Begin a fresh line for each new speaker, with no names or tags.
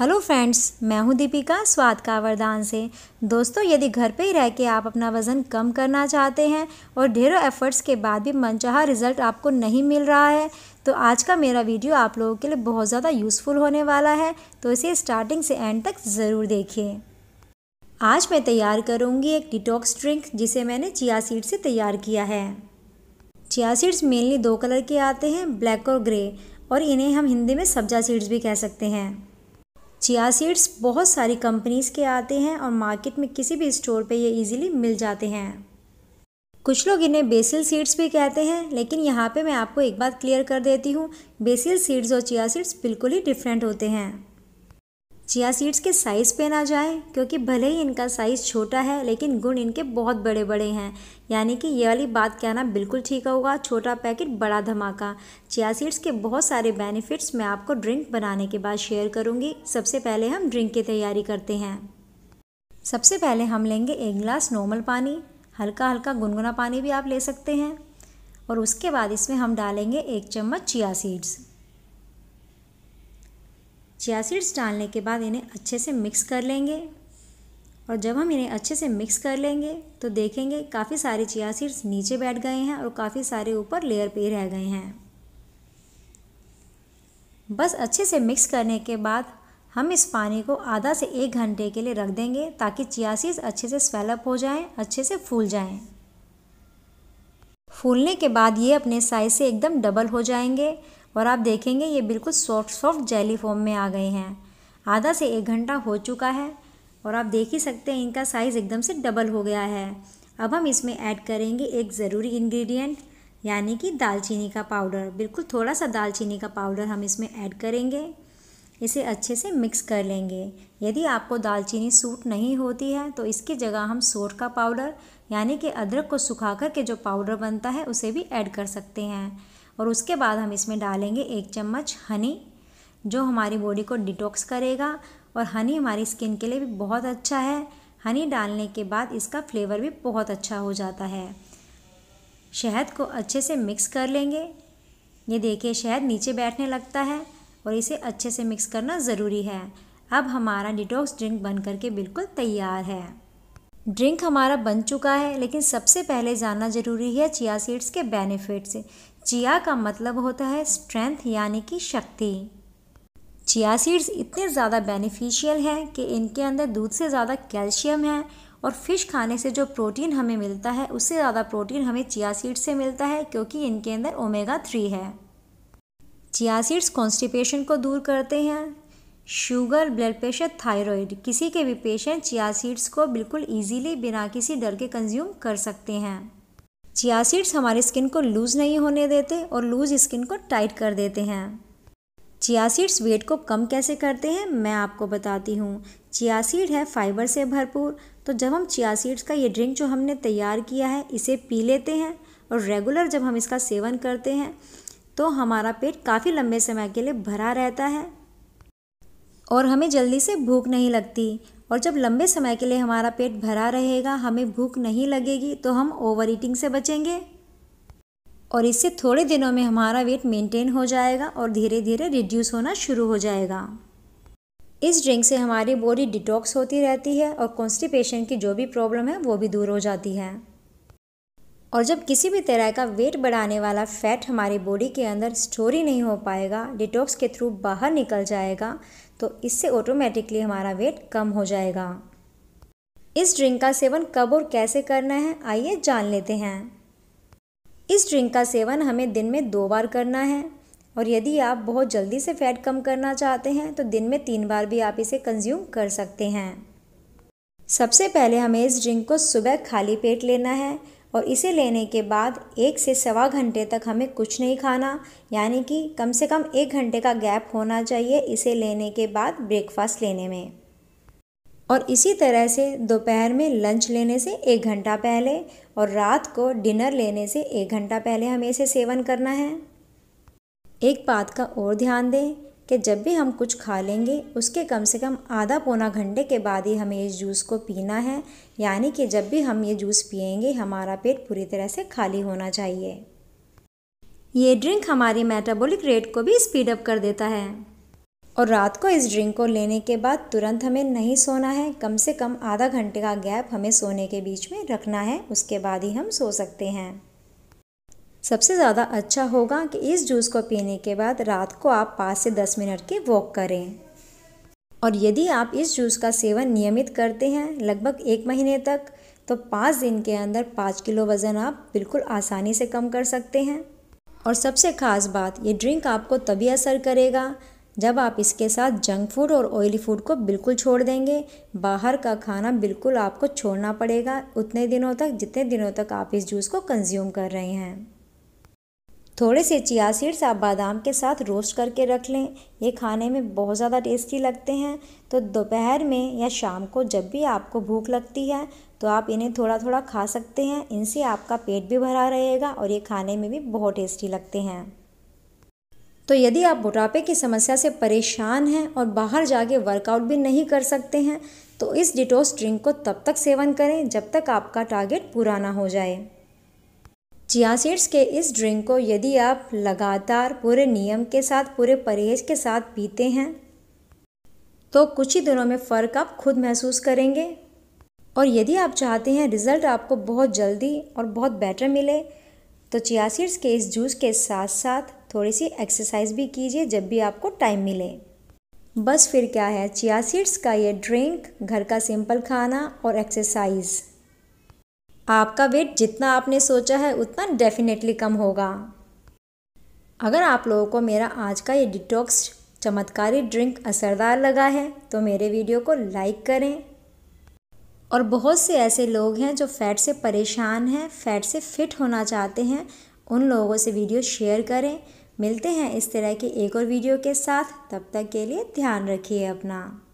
hello friends मैं हूं दीपिका स्वाद का वरदान से दोस्तों यदि घर पे ही रह के आप अपना वज़न कम करना चाहते हैं और ढेरों एफ़र्ट्स के बाद भी मनचाहा रिज़ल्ट आपको नहीं मिल रहा है तो आज का मेरा वीडियो आप लोगों के लिए बहुत ज़्यादा यूज़फुल होने वाला है तो इसे स्टार्टिंग से एंड तक ज़रूर देखिए आज मैं तैयार करूँगी एक डिटॉक्स ड्रिंक जिसे मैंने चिया सीड से तैयार किया है चिया सीड्स मेनली दो कलर के आते हैं ब्लैक और ग्रे और इन्हें हम हिंदी में सब्जा सीड्स भी कह सकते हैं चिया सीड्स बहुत सारी कंपनीज़ के आते हैं और मार्केट में किसी भी स्टोर पे ये इजीली मिल जाते हैं कुछ लोग इन्हें बेसिल सीड्स भी कहते हैं लेकिन यहाँ पे मैं आपको एक बात क्लियर कर देती हूँ बेसिल सीड्स और चिया सीड्स बिल्कुल ही डिफरेंट होते हैं चिया सीड्स के साइज़ पे ना जाएं क्योंकि भले ही इनका साइज़ छोटा है लेकिन गुण इनके बहुत बड़े बड़े हैं यानी कि ये वाली बात कहना बिल्कुल ठीक होगा छोटा पैकेट बड़ा धमाका चिया सीड्स के बहुत सारे बेनिफिट्स मैं आपको ड्रिंक बनाने के बाद शेयर करूँगी सबसे पहले हम ड्रिंक की तैयारी करते हैं सबसे पहले हम लेंगे एक गिलास नॉर्मल पानी हल्का हल्का गुनगुना पानी भी आप ले सकते हैं और उसके बाद इसमें हम डालेंगे एक चम्मच चिया सीड्स चिया सीड्स डालने के बाद इन्हें अच्छे से मिक्स कर लेंगे और जब हम इन्हें अच्छे से मिक्स कर लेंगे तो देखेंगे काफ़ी सारे चिया सीड्स नीचे बैठ गए हैं और काफ़ी सारे ऊपर लेयर पे रह गए हैं बस अच्छे से मिक्स करने के बाद हम इस पानी को आधा से एक घंटे के लिए रख देंगे ताकि चिया सीड्स अच्छे से स्वेलअप हो जाएँ अच्छे से फूल जाएँ फूलने के बाद ये अपने साइज़ से एकदम डबल हो जाएंगे और आप देखेंगे ये बिल्कुल सॉफ्ट सॉफ्ट जेली फॉर्म में आ गए हैं आधा से एक घंटा हो चुका है और आप देख ही सकते हैं इनका साइज़ एकदम से डबल हो गया है अब हम इसमें ऐड करेंगे एक ज़रूरी इंग्रेडिएंट यानी कि दालचीनी का पाउडर बिल्कुल थोड़ा सा दालचीनी का पाउडर हम इसमें ऐड करेंगे इसे अच्छे से मिक्स कर लेंगे यदि आपको दालचीनी सूट नहीं होती है तो इसकी जगह हम सोट का पाउडर यानी कि अदरक को सुखा के जो पाउडर बनता है उसे भी ऐड कर सकते हैं और उसके बाद हम इसमें डालेंगे एक चम्मच हनी जो हमारी बॉडी को डिटॉक्स करेगा और हनी हमारी स्किन के लिए भी बहुत अच्छा है हनी डालने के बाद इसका फ्लेवर भी बहुत अच्छा हो जाता है शहद को अच्छे से मिक्स कर लेंगे ये देखिए शहद नीचे बैठने लगता है और इसे अच्छे से मिक्स करना ज़रूरी है अब हमारा डिटॉक्स ड्रिंक बन करके बिल्कुल तैयार है ड्रिंक हमारा बन चुका है लेकिन सबसे पहले जानना ज़रूरी है चिया सीड्स के बेनिफिट्स चिया का मतलब होता है स्ट्रेंथ यानी कि शक्ति चिया सीड्स इतने ज़्यादा बेनिफिशियल हैं कि इनके अंदर दूध से ज़्यादा कैल्शियम है और फिश खाने से जो प्रोटीन हमें मिलता है उससे ज़्यादा प्रोटीन हमें चिया सीड्स से मिलता है क्योंकि इनके अंदर ओमेगा थ्री है चिया सीड्स कॉन्स्टिपेशन को दूर करते हैं शुगर ब्लड प्रेशर थायराइड किसी के भी पेशेंट चिया सीड्स को बिल्कुल इजीली बिना किसी डर के कंज्यूम कर सकते हैं चियासीड्स हमारे हमारी स्किन को लूज़ नहीं होने देते और लूज़ स्किन को टाइट कर देते हैं चियासीड्स वेट को कम कैसे करते हैं मैं आपको बताती हूँ चियासीड है फाइबर से भरपूर तो जब हम चियासीड्स का ये ड्रिंक जो हमने तैयार किया है इसे पी लेते हैं और रेगुलर जब हम इसका सेवन करते हैं तो हमारा पेट काफ़ी लंबे समय के लिए भरा रहता है और हमें जल्दी से भूख नहीं लगती और जब लंबे समय के लिए हमारा पेट भरा रहेगा हमें भूख नहीं लगेगी तो हम ओवर ईटिंग से बचेंगे और इससे थोड़े दिनों में हमारा वेट मेंटेन हो जाएगा और धीरे धीरे रिड्यूस होना शुरू हो जाएगा इस ड्रिंक से हमारी बॉडी डिटॉक्स होती रहती है और कॉन्स्टिपेशन की जो भी प्रॉब्लम है वो भी दूर हो जाती है और जब किसी भी तरह का वेट बढ़ाने वाला फैट हमारी बॉडी के अंदर स्टोर ही नहीं हो पाएगा डिटॉक्स के थ्रू बाहर निकल जाएगा तो इससे ऑटोमेटिकली हमारा वेट कम हो जाएगा इस ड्रिंक का सेवन कब और कैसे करना है आइए जान लेते हैं इस ड्रिंक का सेवन हमें दिन में दो बार करना है और यदि आप बहुत जल्दी से फैट कम करना चाहते हैं तो दिन में तीन बार भी आप इसे कंज्यूम कर सकते हैं सबसे पहले हमें इस ड्रिंक को सुबह खाली पेट लेना है और इसे लेने के बाद एक से सवा घंटे तक हमें कुछ नहीं खाना यानी कि कम से कम एक घंटे का गैप होना चाहिए इसे लेने के बाद ब्रेकफास्ट लेने में और इसी तरह से दोपहर में लंच लेने से एक घंटा पहले और रात को डिनर लेने से एक घंटा पहले हमें इसे सेवन करना है एक बात का और ध्यान दें कि जब भी हम कुछ खा लेंगे उसके कम से कम आधा पौना घंटे के बाद ही हमें इस जूस को पीना है यानी कि जब भी हम ये जूस पियेंगे हमारा पेट पूरी तरह से खाली होना चाहिए ये ड्रिंक हमारी मेटाबॉलिक रेट को भी स्पीड अप कर देता है और रात को इस ड्रिंक को लेने के बाद तुरंत हमें नहीं सोना है कम से कम आधा घंटे का गैप हमें सोने के बीच में रखना है उसके बाद ही हम सो सकते हैं सबसे ज़्यादा अच्छा होगा कि इस जूस को पीने के बाद रात को आप पाँच से दस मिनट की वॉक करें और यदि आप इस जूस का सेवन नियमित करते हैं लगभग एक महीने तक तो पाँच दिन के अंदर पाँच किलो वज़न आप बिल्कुल आसानी से कम कर सकते हैं और सबसे ख़ास बात ये ड्रिंक आपको तभी असर करेगा जब आप इसके साथ जंक फूड और ऑयली फूड को बिल्कुल छोड़ देंगे बाहर का खाना बिल्कुल आपको छोड़ना पड़ेगा उतने दिनों तक जितने दिनों तक आप इस जूस को कंज्यूम कर रहे हैं थोड़े से चिया सीड्स आप बादाम के साथ रोस्ट करके रख लें ये खाने में बहुत ज़्यादा टेस्टी लगते हैं तो दोपहर में या शाम को जब भी आपको भूख लगती है तो आप इन्हें थोड़ा थोड़ा खा सकते हैं इनसे आपका पेट भी भरा रहेगा और ये खाने में भी बहुत टेस्टी लगते हैं तो यदि आप बुढ़ापे की समस्या से परेशान हैं और बाहर जाके वर्कआउट भी नहीं कर सकते हैं तो इस डिटोस ड्रिंक को तब तक सेवन करें जब तक आपका टारगेट पूरा ना हो जाए चिया सीड्स के इस ड्रिंक को यदि आप लगातार पूरे नियम के साथ पूरे परहेज के साथ पीते हैं तो कुछ ही दिनों में फ़र्क आप खुद महसूस करेंगे और यदि आप चाहते हैं रिज़ल्ट आपको बहुत जल्दी और बहुत बेटर मिले तो चिया सीड्स के इस जूस के साथ साथ थोड़ी सी एक्सरसाइज भी कीजिए जब भी आपको टाइम मिले बस फिर क्या है चिया सीड्स का ये ड्रिंक घर का सिंपल खाना और एक्सरसाइज़ आपका वेट जितना आपने सोचा है उतना डेफिनेटली कम होगा अगर आप लोगों को मेरा आज का ये डिटॉक्स चमत्कारी ड्रिंक असरदार लगा है तो मेरे वीडियो को लाइक करें और बहुत से ऐसे लोग हैं जो फैट से परेशान हैं फैट से फिट होना चाहते हैं उन लोगों से वीडियो शेयर करें मिलते हैं इस तरह के एक और वीडियो के साथ तब तक के लिए ध्यान रखिए अपना